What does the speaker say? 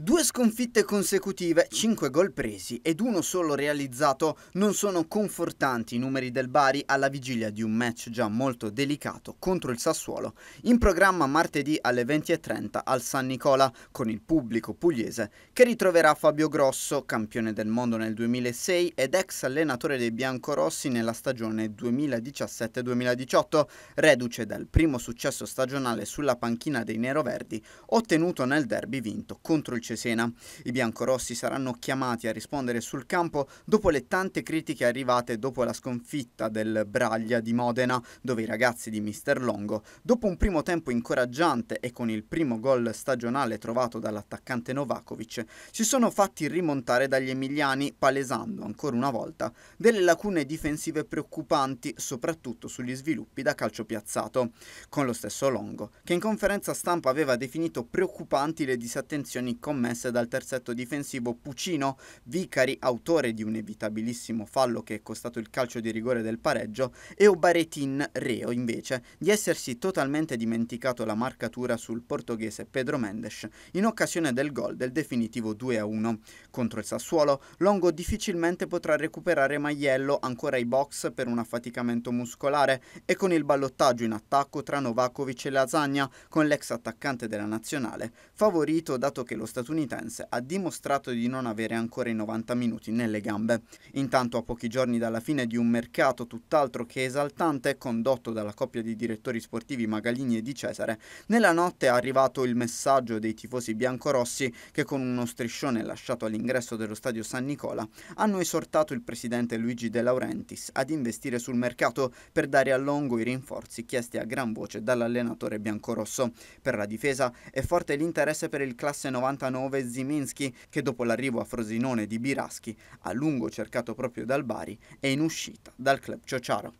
Due sconfitte consecutive, 5 gol presi ed uno solo realizzato non sono confortanti i numeri del Bari alla vigilia di un match già molto delicato contro il Sassuolo, in programma martedì alle 20.30 al San Nicola con il pubblico pugliese che ritroverà Fabio Grosso, campione del mondo nel 2006 ed ex allenatore dei biancorossi nella stagione 2017-2018, reduce dal primo successo stagionale sulla panchina dei neroverdi ottenuto nel derby vinto contro il Cesena. I biancorossi saranno chiamati a rispondere sul campo dopo le tante critiche arrivate dopo la sconfitta del Braglia di Modena, dove i ragazzi di Mister Longo, dopo un primo tempo incoraggiante e con il primo gol stagionale trovato dall'attaccante Novakovic, si sono fatti rimontare dagli emiliani, palesando ancora una volta delle lacune difensive preoccupanti, soprattutto sugli sviluppi da calcio piazzato, con lo stesso Longo, che in conferenza stampa aveva definito preoccupanti le disattenzioni commesse dal terzetto difensivo Pucino, Vicari, autore di un evitabilissimo fallo che è costato il calcio di rigore del pareggio, e Obaretin, reo invece, di essersi totalmente dimenticato la marcatura sul portoghese Pedro Mendes in occasione del gol del definitivo 2-1. Contro il Sassuolo, Longo difficilmente potrà recuperare Maiello ancora ai box per un affaticamento muscolare e con il ballottaggio in attacco tra Novakovic e Lasagna, con l'ex attaccante della nazionale, favorito dato che lo stato statunitense ha dimostrato di non avere ancora i 90 minuti nelle gambe. Intanto a pochi giorni dalla fine di un mercato tutt'altro che esaltante condotto dalla coppia di direttori sportivi Magalini e Di Cesare, nella notte è arrivato il messaggio dei tifosi biancorossi che con uno striscione lasciato all'ingresso dello stadio San Nicola hanno esortato il presidente Luigi De Laurentiis ad investire sul mercato per dare a Longo i rinforzi chiesti a gran voce dall'allenatore biancorosso. Per la difesa è forte l'interesse per il classe 90 Canova Ziminski, che dopo l'arrivo a Frosinone di Biraschi, a lungo cercato proprio dal Bari, è in uscita dal club Ciociaro.